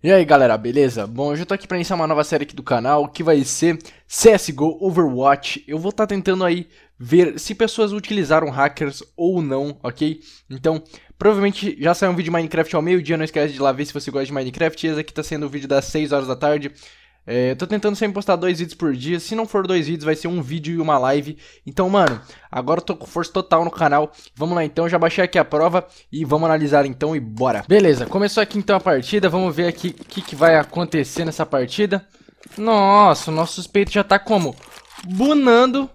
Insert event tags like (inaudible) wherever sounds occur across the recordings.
E aí galera, beleza? Bom, hoje eu tô aqui pra iniciar uma nova série aqui do canal, que vai ser CSGO Overwatch. Eu vou estar tá tentando aí ver se pessoas utilizaram hackers ou não, ok? Então, provavelmente já saiu um vídeo de Minecraft ao meio-dia, não esquece de ir lá ver se você gosta de Minecraft. Esse aqui tá sendo o vídeo das 6 horas da tarde. É, eu tô tentando sempre postar dois vídeos por dia. Se não for dois vídeos, vai ser um vídeo e uma live. Então, mano, agora eu tô com força total no canal. Vamos lá então, já baixei aqui a prova e vamos analisar então e bora. Beleza, começou aqui então a partida. Vamos ver aqui o que, que vai acontecer nessa partida. Nossa, o nosso suspeito já tá como? Bunando.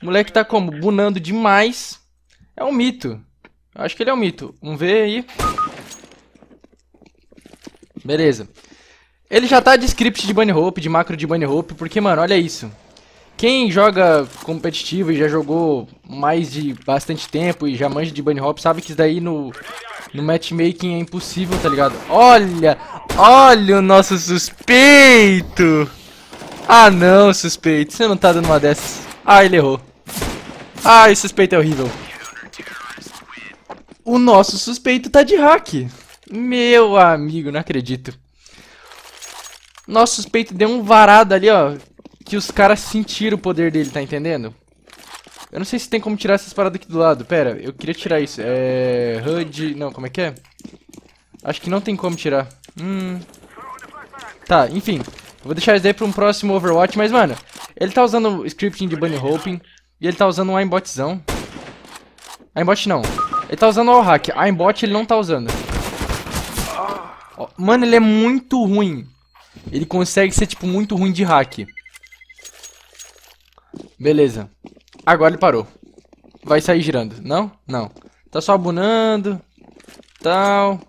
O moleque tá como? Bunando demais. É um mito. Acho que ele é um mito. Vamos ver aí. Beleza. Ele já tá de script de bunny hope, de macro de bunny hope, porque, mano, olha isso. Quem joga competitivo e já jogou mais de bastante tempo e já manja de bunny hop, sabe que isso daí no, no matchmaking é impossível, tá ligado? Olha! Olha o nosso suspeito! Ah não, suspeito, você não tá dando uma dessas. Ah, ele errou. Ah, esse suspeito é horrível. O nosso suspeito tá de hack. Meu amigo, não acredito. Nosso suspeito deu um varado ali, ó. Que os caras sentiram o poder dele, tá entendendo? Eu não sei se tem como tirar essas paradas aqui do lado. Pera, eu queria tirar isso. É... HUD... Não, como é que é? Acho que não tem como tirar. Hum... Tá, enfim. Vou deixar isso daí pra um próximo Overwatch. Mas, mano, ele tá usando scripting de bunny hopping. E ele tá usando um aimbotzão. Aimbot não. Ele tá usando o hack. Aimbot ele não tá usando. Mano, ele é muito ruim. Ele consegue ser, tipo, muito ruim de hack. Beleza. Agora ele parou. Vai sair girando. Não? Não. Tá só abunando. Tal.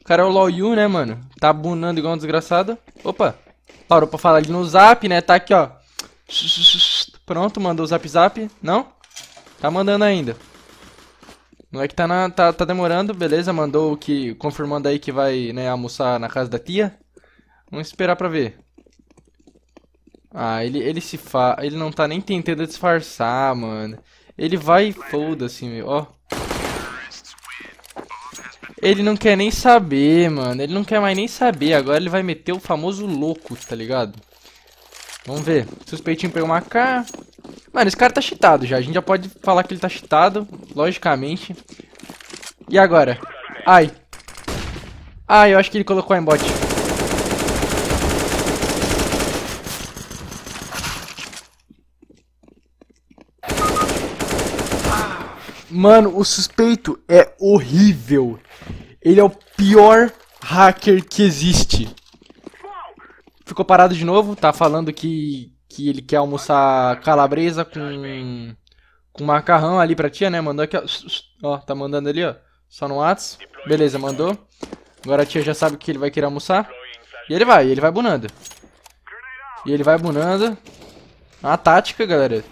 O cara é o Loyu, né, mano? Tá abunando igual um desgraçado. Opa. Parou pra falar ali no zap, né? Tá aqui, ó. Pronto, mandou o zap zap. Não? Tá mandando ainda. Não é que tá, na, tá, tá demorando, beleza, mandou o que, confirmando aí que vai, né, almoçar na casa da tia. Vamos esperar pra ver. Ah, ele, ele se fa... Ele não tá nem tentando disfarçar, mano. Ele vai e foda-se, meu. Ó. Ele não quer nem saber, mano. Ele não quer mais nem saber. Agora ele vai meter o famoso louco, tá ligado? Vamos ver. Suspeitinho pegou uma K. Mano, esse cara tá cheatado já. A gente já pode falar que ele tá cheatado, logicamente. E agora? Ai. Ai, eu acho que ele colocou a embote. Mano, o suspeito é horrível. Ele é o pior hacker que existe. Ficou parado de novo, tá falando que, que ele quer almoçar calabresa com, com macarrão ali pra tia, né? Mandou aqui, ó. Ó, tá mandando ali, ó. Só no Whats. Beleza, mandou. Agora a tia já sabe que ele vai querer almoçar. E ele vai, ele vai bunando. E ele vai bunando. É uma tática, galera.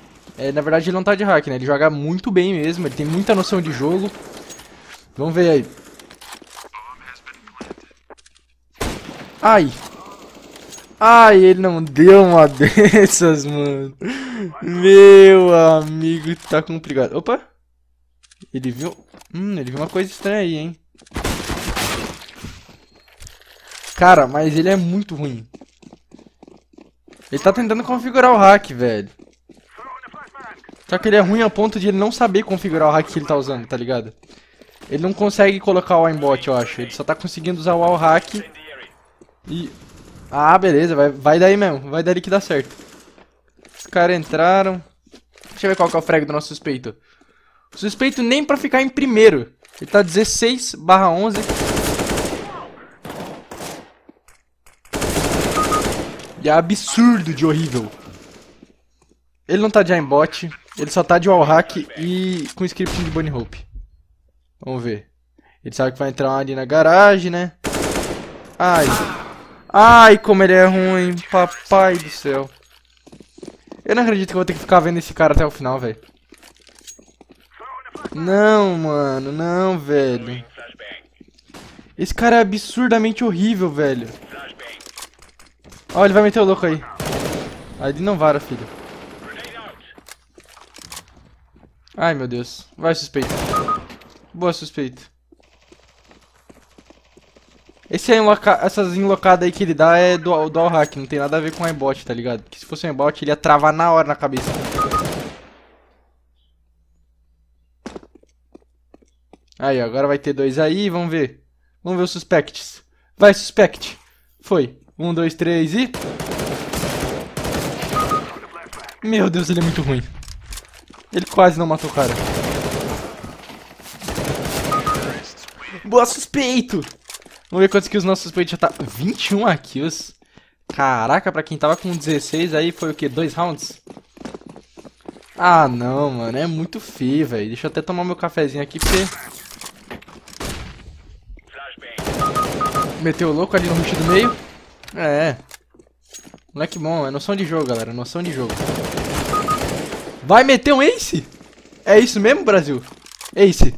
É, na verdade ele não tá de hack, né? Ele joga muito bem mesmo, ele tem muita noção de jogo. Vamos ver aí. Ai! Ai, ele não deu uma (laughs) dessas, mano. Meu amigo, tá complicado. Opa! Ele viu... Hum, ele viu uma coisa estranha aí, hein? Cara, mas ele é muito ruim. Ele tá tentando configurar o hack, velho. Só que ele é ruim a ponto de ele não saber configurar o hack que ele tá usando, tá ligado? Ele não consegue colocar o aimbot, eu acho. Ele só tá conseguindo usar o wall hack. E... Ah, beleza. Vai, vai daí mesmo. Vai daí que dá certo. Os caras entraram. Deixa eu ver qual que é o frag do nosso suspeito. O suspeito nem pra ficar em primeiro. Ele tá 16 barra 11. E é absurdo de horrível. Ele não tá de aimbot. Ele só tá de wallhack e com script de Bunny Hope. Vamos ver. Ele sabe que vai entrar ali na garagem, né? Ai. Ai, como ele é ruim, papai do céu. Eu não acredito que eu vou ter que ficar vendo esse cara até o final, velho. Não, mano, não, velho. Esse cara é absurdamente horrível, velho. Ó, ele vai meter o louco aí. Aí ele não vara, filho. Ai, meu Deus. Vai, suspeito. Boa, suspeito. Esse é enloca... Essas enlocadas aí que ele dá é do dual hack, não tem nada a ver com aimbot, tá ligado? Porque se fosse um aimbot, ele ia travar na hora na cabeça. Aí, agora vai ter dois aí, vamos ver. Vamos ver os suspects. Vai, suspect. Foi. Um, dois, três e... Meu Deus, ele é muito ruim. Ele quase não matou o cara. Boa, suspeito! Vamos ver quantos kills o nosso suspeito já tá. 21 kills. Caraca, pra quem tava com 16 aí foi o quê? Dois rounds? Ah, não, mano. É muito feio, velho. Deixa eu até tomar meu cafezinho aqui, porque... Meteu o louco ali no rush do meio. É. Moleque bom. É noção de jogo, galera. Noção de jogo. Vai meter um ace? É isso mesmo, Brasil? Ace.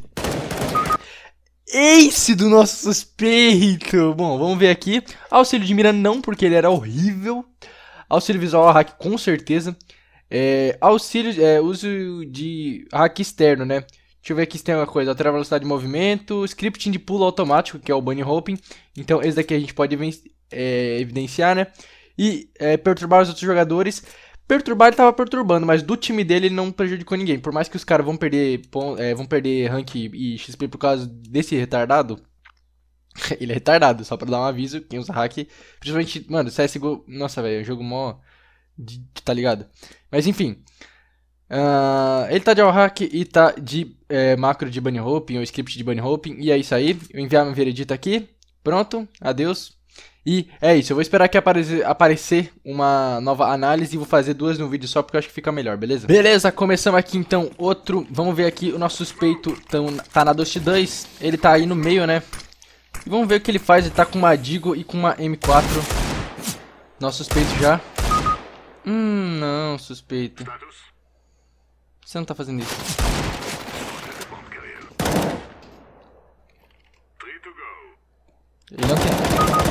Ace do nosso suspeito. Bom, vamos ver aqui. Auxílio de mira não, porque ele era horrível. Auxílio visual hack com certeza. É, auxílio, é, uso de hack externo, né? Deixa eu ver aqui se tem alguma coisa. Altera a velocidade de movimento. Scripting de pulo automático, que é o bunny hopping. Então, esse daqui a gente pode é, evidenciar, né? E é, perturbar os outros jogadores. Perturbar ele tava perturbando, mas do time dele ele não prejudicou ninguém. Por mais que os caras vão perder é, vão perder rank e XP por causa desse retardado. (laughs) ele é retardado, só pra dar um aviso, quem usa hack. Principalmente, mano, CSGO. Nossa, velho, é jogo mó. De, tá ligado? Mas enfim. Uh, ele tá de all hack e tá de é, macro de bunny hopping, ou script de bunny hopping. E é isso aí. Eu enviar meu veredito aqui. Pronto, adeus. E é isso, eu vou esperar que apareça aparecer uma nova análise e vou fazer duas no vídeo só porque eu acho que fica melhor, beleza? Beleza, começamos aqui então outro. Vamos ver aqui, o nosso suspeito tão, tá na Dust 2, ele tá aí no meio, né? E vamos ver o que ele faz, ele tá com uma Digo e com uma M4. Nosso suspeito já. Hum, não, suspeito. Você não tá fazendo isso. Ele não tem...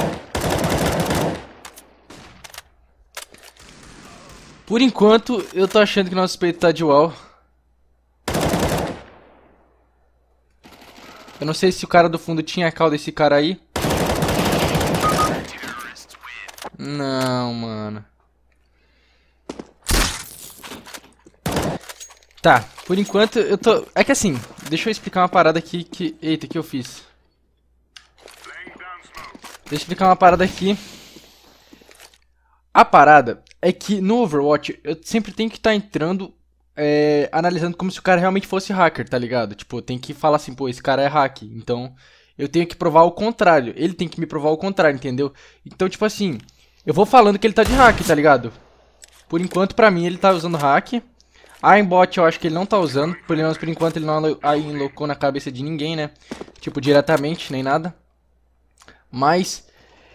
Por enquanto, eu tô achando que nosso peito tá de wall. Eu não sei se o cara do fundo tinha a cal desse cara aí. Não, mano. Tá, por enquanto eu tô... É que assim, deixa eu explicar uma parada aqui que... Eita, que eu fiz? Deixa eu explicar uma parada aqui. A parada é que no Overwatch eu sempre tenho que estar tá entrando é, analisando como se o cara realmente fosse hacker, tá ligado? Tipo, eu tenho que falar assim, pô, esse cara é hacker. então eu tenho que provar o contrário. Ele tem que me provar o contrário, entendeu? Então, tipo assim, eu vou falando que ele tá de hack, tá ligado? Por enquanto, pra mim, ele tá usando hack. A Embot eu acho que ele não tá usando, pelo menos por enquanto ele não enlocou na cabeça de ninguém, né? Tipo, diretamente, nem nada. Mas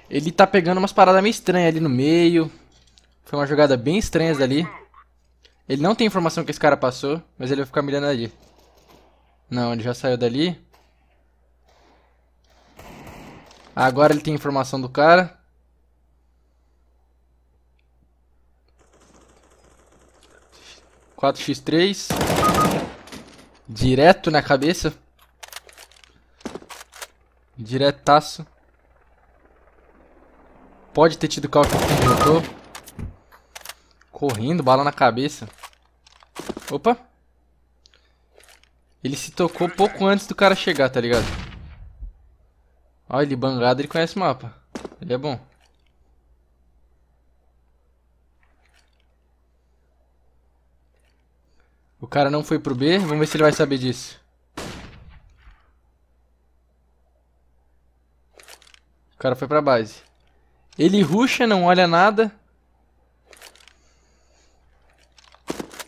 ele tá pegando umas paradas meio estranhas ali no meio, foi uma jogada bem estranha dali. Ele não tem informação que esse cara passou, mas ele vai ficar mirando ali. Não, ele já saiu dali. Agora ele tem informação do cara. Quatro x três. Direto na cabeça. Diretaço. Pode ter tido cálculo que derrotou. Correndo, bala na cabeça. Opa. Ele se tocou pouco antes do cara chegar, tá ligado? Olha, ele bangado, ele conhece o mapa. Ele é bom. O cara não foi pro B, vamos ver se ele vai saber disso. O cara foi pra base. Ele ruxa, não olha nada.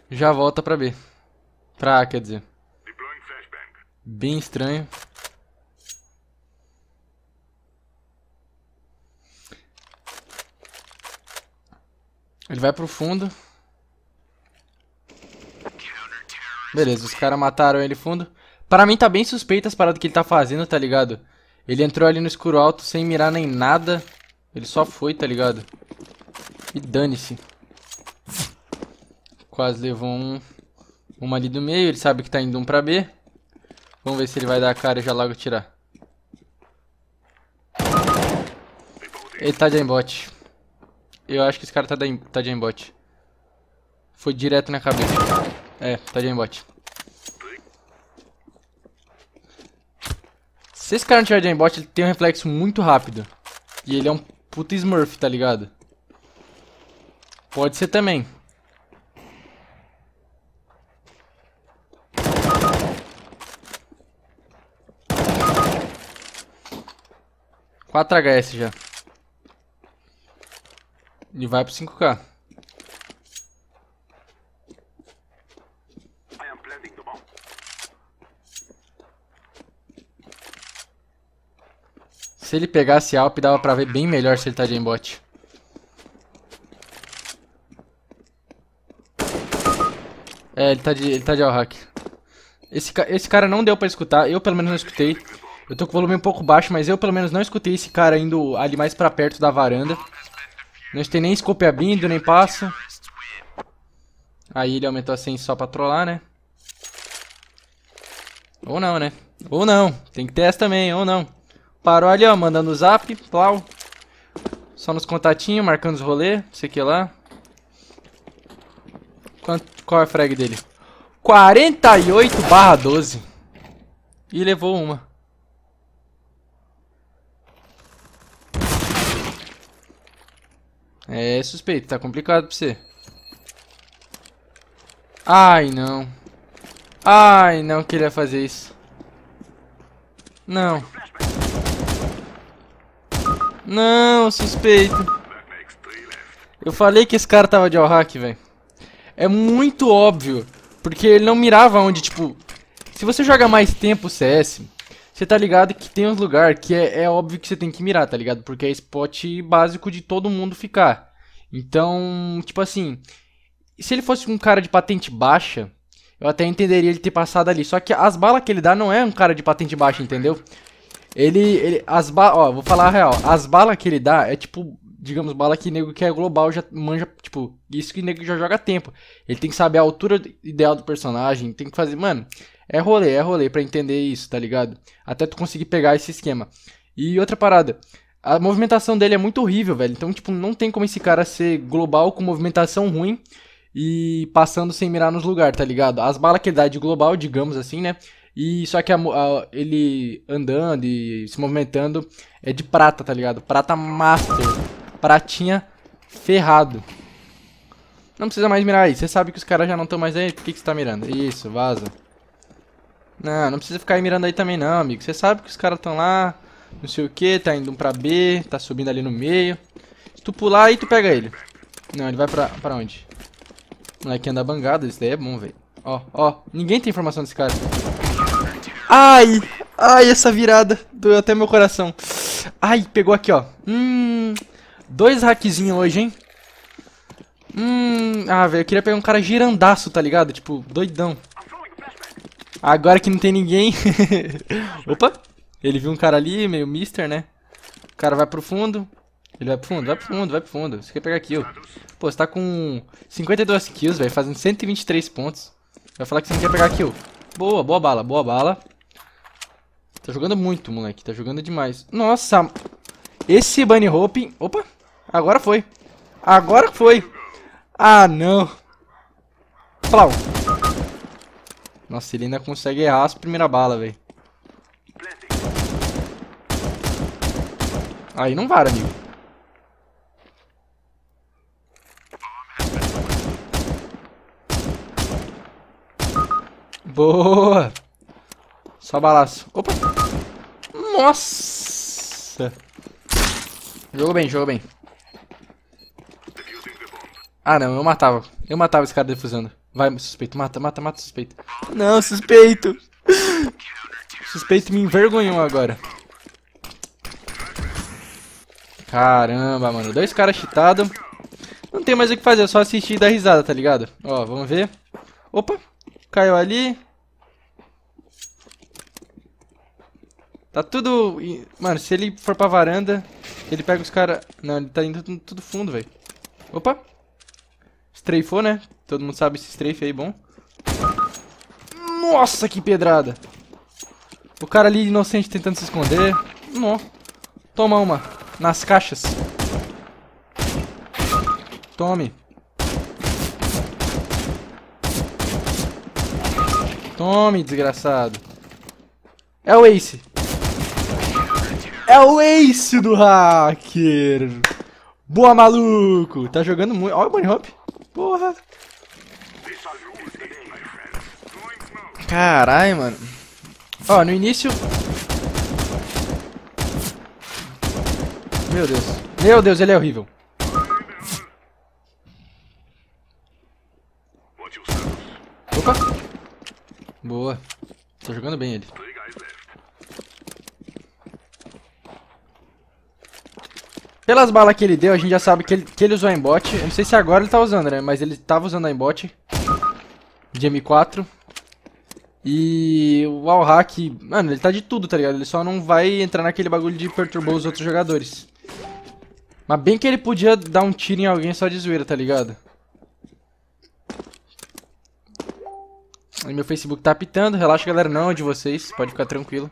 já volta pra B. Pra A, quer dizer. Bem estranho. Ele vai pro fundo. Beleza, os caras mataram ele fundo. Para mim tá bem suspeito as paradas que ele tá fazendo, tá ligado? Ele entrou ali no escuro alto sem mirar nem nada. Ele só foi, tá ligado? E dane-se. Quase levou um. Uma ali do meio. Ele sabe que tá indo um pra B. Vamos ver se ele vai dar a cara e já logo tirar. Ele tá de aimbot. Eu acho que esse cara tá de, tá de aimbot. Foi direto na cabeça. É, tá de aimbot. Se esse cara não tiver de aimbot, ele tem um reflexo muito rápido. E ele é um puta smurf, tá ligado? Pode ser também. 4 HS já. E vai pro 5K. Se ele pegasse Alp, dava pra ver bem melhor se ele tá de embote. É, ele tá de, ele tá de all hack. Esse, esse cara não deu pra escutar, eu pelo menos não escutei. Eu tô com o volume um pouco baixo, mas eu pelo menos não escutei esse cara indo ali mais pra perto da varanda. Não tem nem scope abrindo, nem passo. Aí ele aumentou a assim 100 só pra trollar, né? Ou não, né? Ou não. Tem que ter essa também, ou não. Parou ali, ó, mandando o zap, plau. Só nos contatinhos, marcando os rolê, sei que lá. Quanto, qual é a frag dele? 48 barra 12. E levou uma. É suspeito, tá complicado pra você. Ai, não. Ai, não queria fazer isso. Não. Não, suspeito. Eu falei que esse cara tava de all hack, velho. É muito óbvio. Porque ele não mirava onde, tipo... Se você joga mais tempo CS, você tá ligado que tem uns lugares que é, é, óbvio que você tem que mirar, tá ligado? Porque é spot básico de todo mundo ficar. Então, tipo assim, se ele fosse um cara de patente baixa, eu até entenderia ele ter passado ali. Só que as balas que ele dá não é um cara de patente baixa, entendeu? Ele, ele as balas, ó, vou falar a real, as balas que ele dá é tipo digamos, bala que nego que é global já manja, tipo, isso que nego já joga tempo. Ele tem que saber a altura ideal do personagem, tem que fazer, mano, é rolê, é rolê para entender isso, tá ligado? Até tu conseguir pegar esse esquema. E outra parada, a movimentação dele é muito horrível, velho. Então, tipo, não tem como esse cara ser global com movimentação ruim e passando sem mirar nos lugares, tá ligado? As balas que ele dá de global, digamos assim, né? E só que a, a, ele andando e se movimentando é de prata, tá ligado? Prata master. Pratinha ferrado. Não precisa mais mirar aí. Você sabe que os caras já não estão mais aí. Por que, que você tá mirando? Isso, vaza. Não, não precisa ficar aí mirando aí também não, amigo. Você sabe que os caras estão lá, não sei o que, tá indo um pra B, tá subindo ali no meio. Se tu pular aí, tu pega ele. Não, ele vai pra, pra onde? O moleque anda bangado, isso daí é bom, velho. Ó, ó, ninguém tem informação desse cara. Ai, ai, essa virada. Doeu até meu coração. Ai, pegou aqui, ó. Hum, dois hackzinhos hoje, hein? Hum, ah, velho, eu queria pegar um cara girandaço, tá ligado? Tipo, doidão. Agora que não tem ninguém. (laughs) Opa! Ele viu um cara ali, meio mister, né? O cara vai pro fundo. Ele vai pro fundo, vai pro fundo, vai pro fundo. Você quer pegar kill. Pô, você tá com 52 kills, velho, fazendo 123 pontos. Vai falar que você não quer pegar kill. Boa, boa bala, boa bala. Tá jogando muito, moleque. Tá jogando demais. Nossa! Esse bunny Hope... Opa! Agora foi. Agora foi. Ah, não. Flau. Nossa, ele ainda consegue errar as primeira bala, velho. Aí não vara, amigo. Boa! Só balaço. Opa! Nossa! Jogou bem, jogou bem. Ah não, eu matava. Eu matava esse cara defusando. Vai, suspeito. Mata, mata, mata, suspeito. Não, suspeito. Suspeito me envergonhou agora. Caramba, mano. Dois caras cheatados. Não tem mais o que fazer, é só assistir e dar risada, tá ligado? Ó, vamos ver. Opa, caiu ali. Tá tudo... Mano, se ele for pra varanda, ele pega os caras... Não, ele tá indo tudo fundo, velho. Opa. Strafou, né? Todo mundo sabe esse strafe aí, bom. Nossa, que pedrada. O cara ali inocente tentando se esconder. Não. Toma uma. Nas caixas. Tome. Tome, desgraçado. É o Ace. É o Ace do hacker. Boa, maluco. Tá jogando muito. Olha o Bunny Hop. Porra. Caralho, mano. Ó, no início... Meu Deus. Meu Deus, ele é horrível. Opa. Boa. Tô jogando bem ele. Pelas balas que ele deu, a gente já sabe que ele, que ele usou a embote. Eu não sei se agora ele tá usando, né? Mas ele tava usando a embote. De M4. E o Alhack, mano, ele tá de tudo, tá ligado? Ele só não vai entrar naquele bagulho de perturbar os outros jogadores. Mas bem que ele podia dar um tiro em alguém só de zoeira, tá ligado? meu Facebook tá apitando, relaxa galera, não é de vocês, pode ficar tranquilo.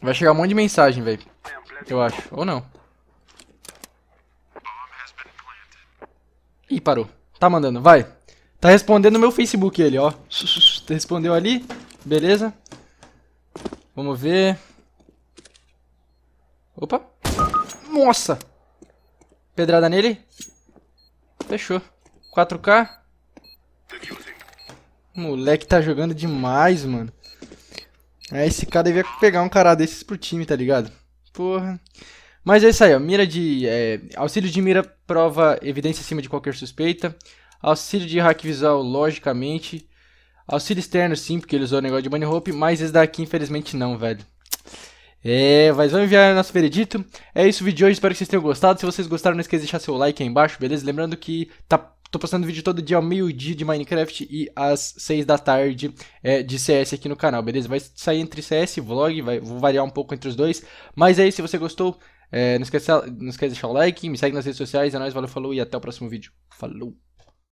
Vai chegar um monte de mensagem, velho. Eu acho, ou não. Ih, parou. Tá mandando, vai. Tá respondendo meu Facebook ele, ó. Tá respondeu ali. Beleza. Vamos ver. Opa. Nossa. Pedrada nele. Fechou. 4K. Moleque tá jogando demais, mano. É, esse cara devia pegar um cara desses pro time, tá ligado? Porra. Mas é isso aí, ó. Mira de. É, auxílio de mira prova evidência acima de qualquer suspeita. Auxílio de hack visual, logicamente. Auxílio externo, sim, porque ele usou o negócio de Bunny hop, mas esse daqui, infelizmente, não, velho. É, mas vamos enviar nosso veredito. É isso o vídeo de hoje, espero que vocês tenham gostado. Se vocês gostaram, não esqueça de deixar seu like aí embaixo, beleza? Lembrando que tá Tô postando vídeo todo dia ao meio-dia de Minecraft e às 6 da tarde é, de CS aqui no canal, beleza? Vai sair entre CS e vlog, vai, vou variar um pouco entre os dois. Mas é isso se você gostou, é, não, esquece, não esquece de deixar o like, me segue nas redes sociais. É nóis, valeu, falou e até o próximo vídeo. Falou!